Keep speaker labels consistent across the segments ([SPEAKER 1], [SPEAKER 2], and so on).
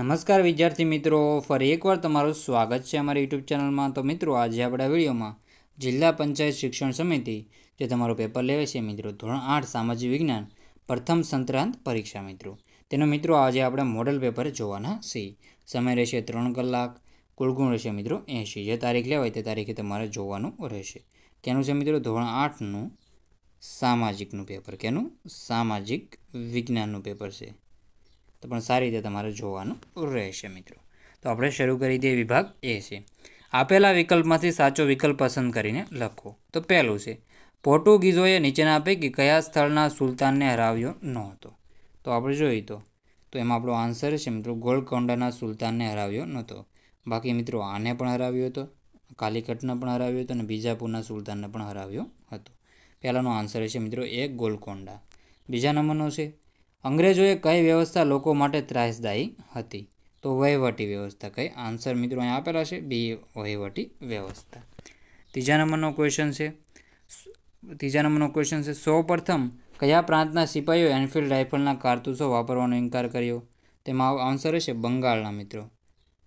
[SPEAKER 1] નમસ્કાર વિદ્યાર્થી મિત્રો ફરી એકવાર તમારું સ્વાગત છે અમારી યુટ્યુબ ચેનલમાં તો મિત્રો આજે આપણા વિડીયોમાં જિલ્લા પંચાયત શિક્ષણ સમિતિ જે તમારું પેપર લેવે છે મિત્રો ધોરણ આઠ સામાજિક વિજ્ઞાન પ્રથમ સંત્રાંત પરીક્ષા મિત્રો તેનો મિત્રો આજે આપણે મોડલ પેપર જોવાના છીએ સમય રહેશે ત્રણ કલાક કુલગુણ રહેશે મિત્રો એંશી જે તારીખ લેવાય તે તારીખે તમારે જોવાનું રહેશે કેનું છે મિત્રો ધોરણ આઠનું સામાજિકનું પેપર કેનું સામાજિક વિજ્ઞાનનું પેપર છે તો પણ સારી રીતે તમારે જોવાનું રહેશે મિત્રો તો આપણે શરૂ કરી દઈએ વિભાગ એ છે આપેલા વિકલ્પમાંથી સાચો વિકલ્પ પસંદ કરીને લખો તો પહેલું છે પોર્ટુગીઝોએ નીચેના પૈકી કયા સ્થળના સુલતાનને હરાવ્યો નહોતો તો આપણે જોઈએ તો તો એમાં આપણો આન્સર છે મિત્રો ગોલકોન્ડાના સુલતાનને હરાવ્યો નહોતો બાકી મિત્રો આને પણ હરાવ્યો હતો કાલિકટને પણ હરાવ્યો હતો અને બીજાપુરના સુલતાનને પણ હરાવ્યો હતો પહેલાંનો આન્સર છે મિત્રો એ ગોલકોન્ડા બીજા નંબરનો છે અંગ્રેજોએ કઈ વ્યવસ્થા લોકો માટે ત્રાસદાયી હતી તો વહીવટી વ્યવસ્થા કઈ આન્સર મિત્રો અહીં આપેલા છે બી વહીવટી વ્યવસ્થા ત્રીજા નંબરનો ક્વેશ્ચન છે ત્રીજા નંબરનો ક્વેશ્ચન છે સૌ પ્રથમ કયા પ્રાંતના સિપાહીઓ એનફિલ્ડ રાઇફલના કારતૂસો વાપરવાનો ઇનકાર કર્યો તેમાં આન્સર હશે બંગાળના મિત્રો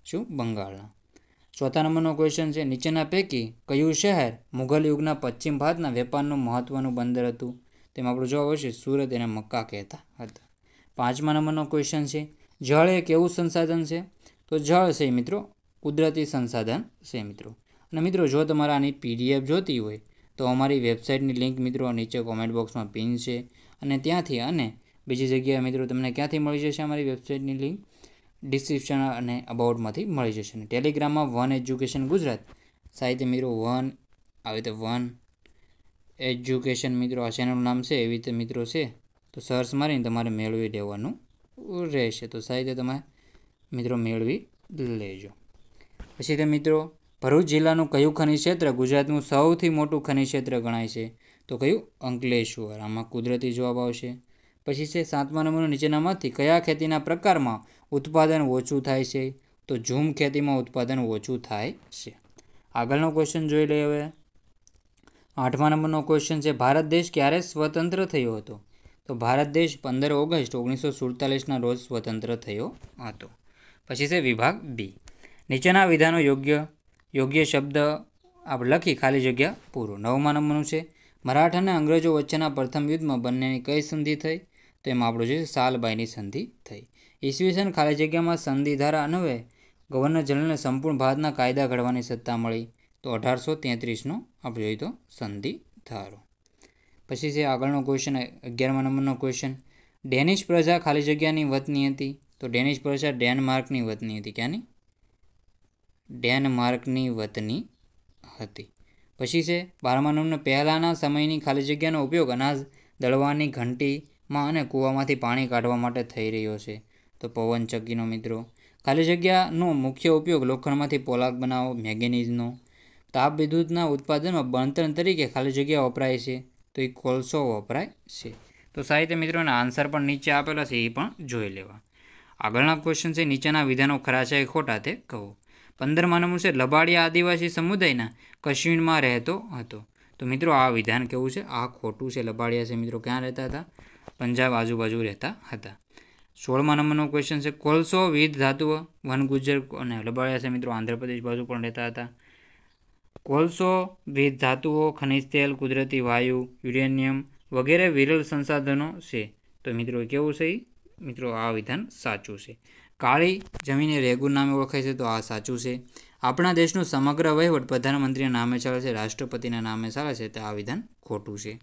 [SPEAKER 1] શું બંગાળના ચોથા નંબરનો ક્વેશ્ચન છે નીચેના પૈકી કયું શહેર મુઘલ યુગના પશ્ચિમ ભારતના વેપારનું મહત્ત્વનું બંદર હતું તેમાં આપણો જવાબ હશે સુરત એને મક્કા કહેતા હતા પાંચમા નંબરનો ક્વેશ્ચન છે જળ એક એવું સંસાધન છે તો જળ છે મિત્રો કુદરતી સંસાધન છે મિત્રો અને મિત્રો જો તમારે આની પીડીએફ જોતી હોય તો અમારી વેબસાઇટની લિંક મિત્રો નીચે કોમેન્ટ બોક્સમાં પિન છે અને ત્યાંથી અને બીજી જગ્યાએ મિત્રો તમને ક્યાંથી મળી જશે અમારી વેબસાઇટની લિંક ડિસ્ક્રિપ્શન અને અબાઉટમાંથી મળી જશે અને ટેલિગ્રામમાં વન એજ્યુકેશન ગુજરાત સાહિત્ય મિત્રો વન આવી રીતે વન એજ્યુકેશન મિત્રો આ ચેનલનું નામ છે એવી રીતે મિત્રો છે તો સર્સ મારીને તમારે મેળવી દેવાનું રહેશે તો સાહિત્ય તમે મિત્રો મેળવી લેજો પછી તે મિત્રો ભરૂચ જિલ્લાનું કયું ખનિજ ક્ષેત્ર ગુજરાતનું સૌથી મોટું ખનિજ ક્ષેત્ર ગણાય છે તો કયું અંકલેશ્વર આમાં કુદરતી જવાબ આવશે પછી છે સાતમા નંબરનું નીચેનામાંથી કયા ખેતીના પ્રકારમાં ઉત્પાદન ઓછું થાય છે તો ઝૂમ ખેતીમાં ઉત્પાદન ઓછું થાય છે આગળનો ક્વેશ્ચન જોઈ લઈએ હવે આઠમા નંબરનો ક્વેશ્ચન છે ભારત દેશ ક્યારે સ્વતંત્ર થયો હતો તો ભારત દેશ પંદર ઓગસ્ટ ઓગણીસો સુડતાલીસના રોજ સ્વતંત્ર થયો હતો પછી છે વિભાગ બી નીચેના વિધાનો યોગ્ય યોગ્ય શબ્દ આપણે લખી ખાલી જગ્યા પૂરો નવમાં નંબરનું છે મરાઠા અને અંગ્રેજો વચ્ચેના પ્રથમ યુદ્ધમાં બંનેની કઈ સંધિ થઈ તો એમાં આપણું છે સાલબાઈની સંધિ થઈ ઈસવીસન ખાલી જગ્યામાં સંધિ ધારા અન્વયે ગવર્નર જનરલને સંપૂર્ણ ભારતના કાયદા ઘડવાની સત્તા મળી તો અઢારસો તેત્રીસનો આપણે જોઈ તો સંધિ ધારો પછી છે આગળનો ક્વેશ્ચન અગિયારમા નંબરનો ક્વેશ્ચન ડેનિશ પ્રજા ખાલી જગ્યાની વતની હતી તો ડેનિશ પ્રજા ડેનમાર્કની વતની હતી ક્યાંની ડેનમાર્કની વતની હતી પછી છે બારમા નંબરના પહેલાંના સમયની ખાલી જગ્યાનો ઉપયોગ અનાજ દળવાની ઘંટીમાં અને કૂવામાંથી પાણી કાઢવા માટે થઈ રહ્યો છે તો પવન ચક્કીનો મિત્રો ખાલી જગ્યાનો મુખ્ય ઉપયોગ લોખંડમાંથી પોલાક બનાવો મેંગેનીઝનો તાપ વિદ્યુતના ઉત્પાદનમાં બળતણ તરીકે ખાલી જગ્યા વપરાય છે તો એ કોલસો વપરાય છે તો સાહિત્ય મિત્રોને આન્સર પણ નીચે આપેલા છે એ પણ જોઈ લેવા આગળના ક્વેશ્ચન છે નીચેના વિધાનો ખરા છે ખોટા તે કહો પંદરમા નંબર છે લબાડિયા આદિવાસી સમુદાયના કશ્મીરમાં રહેતો હતો તો મિત્રો આ વિધાન કેવું છે આ ખોટું છે લબાડિયા છે મિત્રો ક્યાં રહેતા હતા પંજાબ આજુબાજુ રહેતા હતા સોળમા નંબરનો ક્વેશ્ચન છે કોલસો વિધ ધાતુઓ વનગુજર અને લબાડિયા છે મિત્રો આંધ્રપ્રદેશ બાજુ પણ રહેતા હતા કોલસો વિવિધ ધાતુઓ ખનિજ તેલ કુદરતી વાયુ યુરેનિયમ વગેરે વિરલ સંસાધનો છે તો મિત્રો કેવું છે મિત્રો આ વિધાન સાચું છે કાળી જમીને રેગુ નામે ઓળખાય છે તો આ સાચું છે આપણા દેશનું સમગ્ર વહીવટ પ્રધાનમંત્રીના નામે ચાલે છે રાષ્ટ્રપતિના નામે ચાલે છે તો આ વિધાન ખોટું છે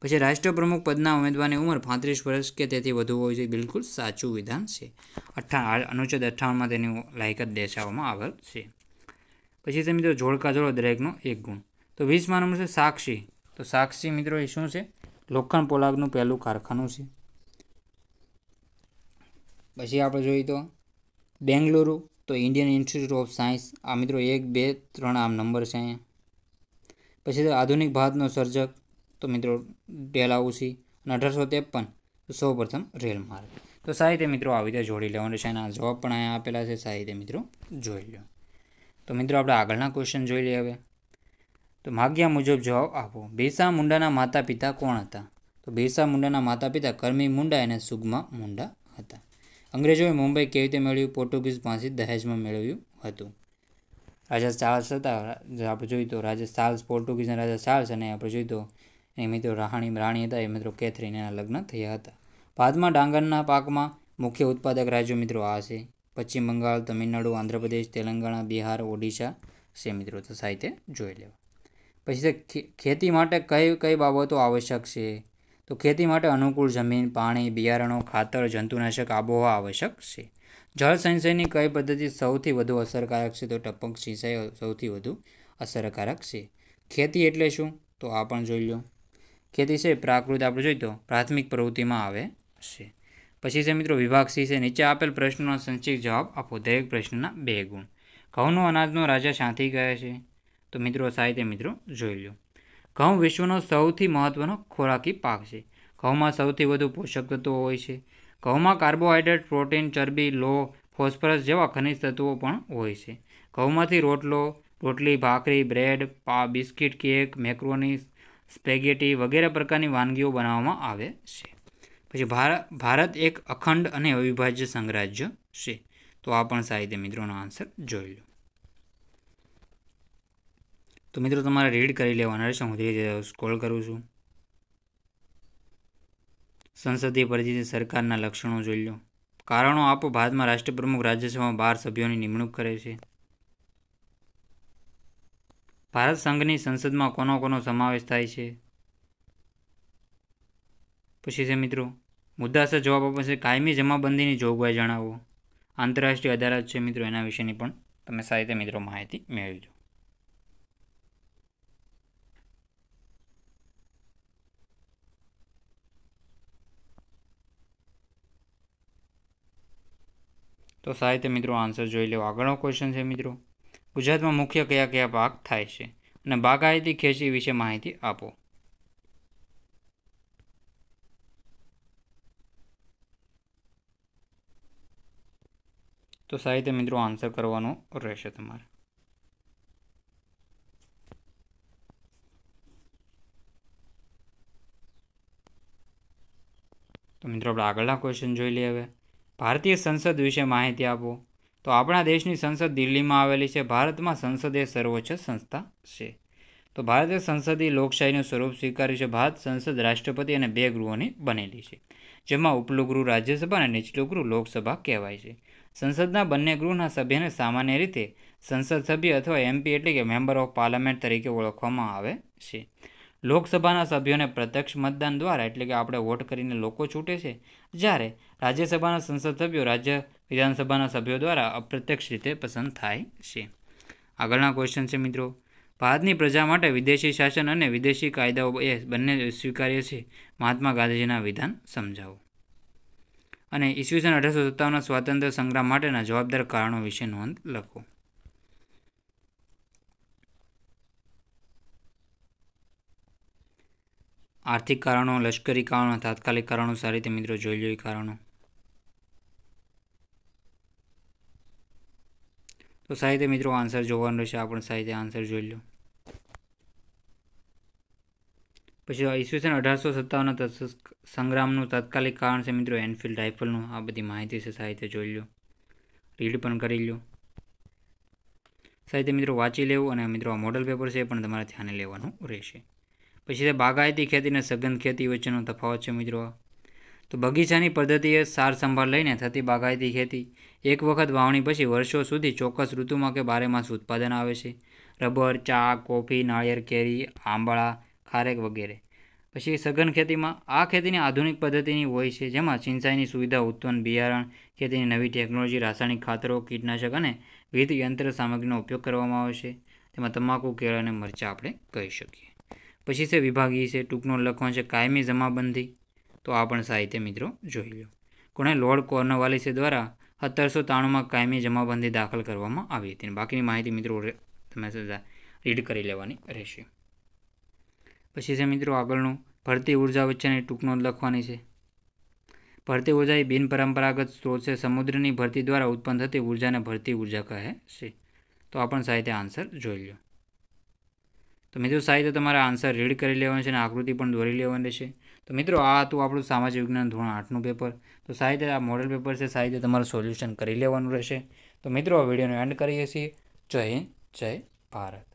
[SPEAKER 1] પછી રાષ્ટ્ર પ્રમુખ પદના ઉમેદવારની ઉંમર પાંત્રીસ વર્ષ કે તેથી વધુ હોય છે બિલકુલ સાચું વિધાન છે અઠ્ઠા અનુચ્છેદ અઠ્ઠાવનમાં તેની લાયકાત દર્શાવવામાં આવેલ છે પછી છે મિત્રો જોડકા જોડો દરેકનો એક ગુણ તો વીસમાં નંબર છે સાક્ષી તો સાક્ષી મિત્રો એ શું છે લોખંડ પોલાગનું પહેલું કારખાનું છે પછી આપણે જોઈએ તો બેંગલુરુ તો ઇન્ડિયન ઇન્સ્ટિટ્યૂટ ઓફ સાયન્સ આ મિત્રો એક બે ત્રણ આમ નંબર છે અહીંયા પછી તો આધુનિક ભારતનો સર્જક તો મિત્રો ડેલાઉસી અને અઢારસો ત્રેપન સૌ પ્રથમ રેલ માર્ગ તો સાહિત્ય મિત્રો આવી રીતે જોડી લેવાનું છે એના જવાબ પણ અહીંયા આપેલા છે સાહિત્ય મિત્રો જોઈ લો તો મિત્રો આપણે આગળના ક્વેશ્ચન જોઈ લઈએ હવે તો માગ્યા મુજબ જવાબ આપો બિરસા મુંડાના માતા પિતા કોણ હતા તો બિરસા મુંડાના માતા પિતા કર્મી મુંડા અને સુગમા મુંડા હતા અંગ્રેજોએ મુંબઈ કેવી રીતે મેળવ્યું પોર્ટુગીઝ પાસે દહેજમાં મેળવ્યું હતું રાજા ચાર્લ્સ હતા આપણે જોઈ તો રાજા ચાર્લ્સ પોર્ટુગીઝના રાજા ચાર્લ્સ અને આપણે જોઈ તો એ મિત્રો રાણી રાણી હતા એ મિત્રો કેથરીન લગ્ન થયા હતા ભારતમાં ડાંગરના પાકમાં મુખ્ય ઉત્પાદક રાજ્યો મિત્રો આ છે પશ્ચિમ બંગાળ તમિલનાડુ આંધ્રપ્રદેશ તેલંગાણા બિહાર ઓડિશા છે મિત્રો તો સાહિત્ય જોઈ લેવા પછી ખેતી માટે કઈ કઈ બાબતો આવશ્યક છે તો ખેતી માટે અનુકૂળ જમીન પાણી બિયારણો ખાતર જંતુનાશક આબોહવા આવશ્યક છે જળ સંચયની કઈ પદ્ધતિ સૌથી વધુ અસરકારક છે તો ટપક સિંચાઈ સૌથી વધુ અસરકારક છે ખેતી એટલે શું તો આ પણ જોઈ લો ખેતી છે પ્રાકૃત આપણે જોઈએ તો પ્રાથમિક પ્રવૃત્તિમાં આવે છે પછી છે મિત્રો વિભાગ સી છે નીચે આપેલ પ્રશ્નનો સંક્ષિપ્ત જવાબ આપો દરેક પ્રશ્નના બે ગુણ ઘઉંનો અનાજનો રાજા શાંતિ કહે છે તો મિત્રો સાહિત્ય મિત્રો જોઈ લો ઘઉં વિશ્વનો સૌથી મહત્ત્વનો ખોરાકી પાક છે ઘઉંમાં સૌથી વધુ પોષક તત્વો હોય છે ઘઉંમાં કાર્બોહાઈડ્રેટ પ્રોટીન ચરબી લો ફોસ્ફરસ જેવા ખનિજ તત્વો પણ હોય છે ઘઉંમાંથી રોટલો રોટલી ભાખરી બ્રેડ પા બિસ્કિટ કેક મેક્રોની સ્પેગેટી વગેરે પ્રકારની વાનગીઓ બનાવવામાં આવે છે પછી ભારત એક અખંડ અને અવિભાજ્ય સંઘરાજ્ય છે તો આ પણ સાહિત્ય મિત્રોનો આન્સર જોઈ લો તો મિત્રો તમારે રીડ કરી લેવાના રહેશે હું ધીરે ધીરે સ્કોલ કરું છું સંસદીય પરિસ્થિતિ સરકારના લક્ષણો જોઈ લો કારણો આપો ભારતમાં રાષ્ટ્રપ્રમુખ રાજ્યસભામાં બાર સભ્યોની નિમણૂક કરે છે ભારત સંઘની સંસદમાં કોનો કોનો સમાવેશ થાય છે પછી છે મિત્રો મુદ્દાસર જવાબ આપવો કાયમી જમાબંધીની જોગવાઈ જણાવો આંતરરાષ્ટ્રીય અદાલત છે મિત્રો એના વિશેની પણ તમે સાહિત્ય મિત્રો માહિતી મેળવજો તો સાહિત્ય મિત્રો આન્સર જોઈ લેવો આગળનો ક્વેશ્ચન છે મિત્રો ગુજરાતમાં મુખ્ય કયા કયા પાક થાય છે અને બાગાયતી ખેતી વિશે માહિતી આપો તો સાહિત્ય મિત્રો આન્સર કરવાનો રહેશે તમારે તો મિત્રો આપણે આગળના ક્વેશ્ચન જોઈ લઈએ હવે ભારતીય સંસદ વિશે માહિતી આપો તો આપણા દેશની સંસદ દિલ્હીમાં આવેલી છે ભારતમાં સંસદ એ સર્વોચ્ચ સંસ્થા છે તો ભારતે સંસદીય લોકશાહીનું સ્વરૂપ સ્વીકાર્યું છે ભારત સંસદ રાષ્ટ્રપતિ અને બે ગૃહોની બનેલી છે જેમાં ઉપલું ગૃહ રાજ્યસભા અને નીચલું ગૃહ લોકસભા કહેવાય છે સંસદના બંને ગૃહના સભ્યને સામાન્ય રીતે સંસદ સભ્ય અથવા એમપી એટલે કે મેમ્બર ઓફ પાર્લામેન્ટ તરીકે ઓળખવામાં આવે છે લોકસભાના સભ્યોને પ્રત્યક્ષ મતદાન દ્વારા એટલે કે આપણે વોટ કરીને લોકો છૂટે છે જ્યારે રાજ્યસભાના સંસદ સભ્યો રાજ્ય વિધાનસભાના સભ્યો દ્વારા અપ્રત્યક્ષ રીતે પસંદ થાય છે આગળના ક્વેશ્ચન છે મિત્રો ભારતની પ્રજા માટે વિદેશી શાસન અને વિદેશી કાયદાઓ એ બંને સ્વીકાર્ય છે મહાત્મા ગાંધીજીના વિધાન સમજાવો અને ઈસવીસન અઢારસો સત્તાવનના સ્વાતંત્ર્ય સંગ્રામ માટેના જવાબદાર કારણો વિશે નોંધ લખો આર્થિક કારણો લશ્કરી કારણો તાત્કાલિક કારણો સારી રીતે મિત્રો જોઈ જોઈ કારણો તો સાહિત્ય મિત્રો આન્સર જોવાનો રહેશે આપણે સાહિત્ય આન્સર જોઈ લો પછી ઈસવીસન અઢારસો સત્તાવનના સંગ્રામનું તાત્કાલિક કારણ છે મિત્રો એનફિલ્ડ રાઇફલનું આ બધી માહિતી છે સાહિત્ય જોઈ લો રીડ પણ કરી લો સાહિત્ય મિત્રો વાંચી લેવું અને મિત્રો આ મોડલ પેપર છે એ પણ તમારે ધ્યાને લેવાનું રહેશે પછી તે બાગાયતી ખેતી અને સઘન ખેતી વચ્ચેનો તફાવત છે મિત્રો તો બગીચાની પદ્ધતિએ સાર સંભાળ લઈને થતી બાગાયતી ખેતી એક વખત વાવણી પછી વર્ષો સુધી ચોક્કસ ઋતુમાં કે બારેમાસ ઉત્પાદન આવે છે રબર ચા કોફી નાળિયેર કેરી આંબળા ખારેક વગેરે પછી સઘન ખેતીમાં આ ખેતીની આધુનિક પદ્ધતિની હોય છે જેમાં સિંચાઈની સુવિધા ઉત્પન્ન બિયારણ ખેતીની નવી ટેકનોલોજી રાસાયણિક ખાતરો કીટનાશક અને વિવિધ યંત્ર સામગ્રીનો ઉપયોગ કરવામાં આવે છે તેમાં તમાકુ કેળ અને મરચાં આપણે કહી શકીએ પછી છે વિભાગીય છે ટૂંકનો લખવાનો છે કાયમી જમાબંધી તો આ પણ સાહિત્ય મિત્રો જોઈ લો કોણે લોર્ડ કોર્નવાલિસે દ્વારા સત્તરસો ત્રાણુંમાં કાયમી જમાબંધી દાખલ કરવામાં આવી હતી બાકીની માહિતી મિત્રો તમે રીડ કરી લેવાની રહેશે પછી છે મિત્રો આગળનું ભરતી ઉર્જા વચ્ચેની ટૂંકનો લખવાની છે ભરતી ઉર્જા એ બિનપરંપરાગત સ્ત્રોત છે સમુદ્રની ભરતી દ્વારા ઉત્પન્ન થતી ઉર્જાને ભરતી ઉર્જા કહે છે તો આપણ સાહિત્ય આન્સર જોઈ લો તો મિત્રો સાહિત્ય તમારા આન્સર રીડ કરી લેવાનું છે અને આકૃતિ પણ દોરી લેવાની છે તો મિત્રો આ હતું આપણું સામાજિક વિજ્ઞાન ધોરણ આઠનું પેપર તો સાહિત્ય આ મોડલ પેપર છે સાહિત્ય તમારું સોલ્યુશન કરી લેવાનું રહેશે તો મિત્રો આ વિડીયોને એન્ડ કરીએ છીએ જય હિન્દ જય ભારત